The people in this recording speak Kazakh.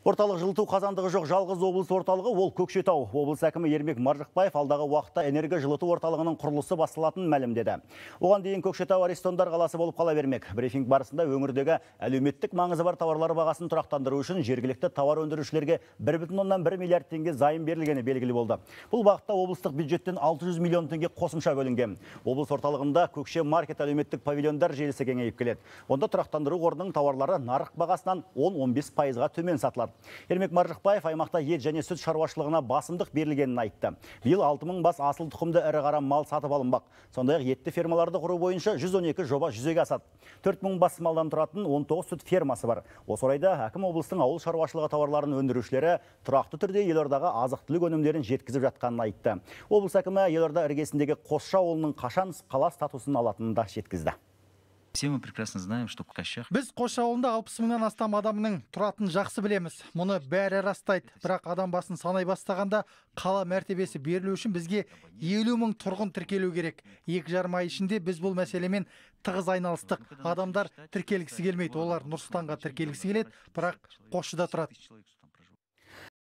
Орталық жылыту қазандығы жоқ жалғыз облыс орталығы ол Көкшетау. Облыс әкімі Ермек Маржықбаев алдағы уақытта энергия жылыту орталығының құрылысы басталатынын мәлімдеді. Оған дейін Көкшетау арестондар қаласы болып қала бермек. Брифинг барысында өңірдегі әлеуметтік маңызы бар тауарлар бағасын тұрақтандыру үшін жергілікті тауар өндірушілерге 1,1 миллиард теңге зайым берілгені белгілі болды. Бұл бағытта облыстық бюджеттен 600 миллион теңге қосымша бөлінген. Облыс орталығында Көкше маркет әлеуметтік павильондар желісі кеңейіп келеді. Онда тұрақтандыру қорының тауарлары нарық бағасынан 10-15 пайызға төмен сатылады ермек маржықбаев аймақта ет және сүт шаруашылығына басымдық берілгенін айтты биыл 6 мың бас асыл тұқымды ірі қара мал сатып алынбақ сондай ақ етті фермаларды құру бойынша 112 жоба жүзеге асады төрт мың бас малдан тұратын 19 сүт фермасы бар осы орайда әкім облыстың ауыл шаруашылығы тауарларын өндірушілері тұрақты түрде елордаға азық түлік өнімдерін жеткізіп жатқанын айтты облыс әкімі елорда іргесіндегі қосшы ауылының қашан қала статусын алатынын да жеткізді все мы прекрасно знаем что кощақ біз қош ауылында алпыс мыңнан астам адамның тұратынын жақсы білеміз мұны бәрі растайды бірақ адам басын санай бастағанда қала мәртебесі берілу үшін бізге елу мың тұрғын тіркелу керек екі жарым ай ішінде біз бұл мәселемен тығыз айналыстық адамдар тіркелгісі келмейді олар нұр сұлтанға тіркелгісі келеді бірақ қосшыда тұрады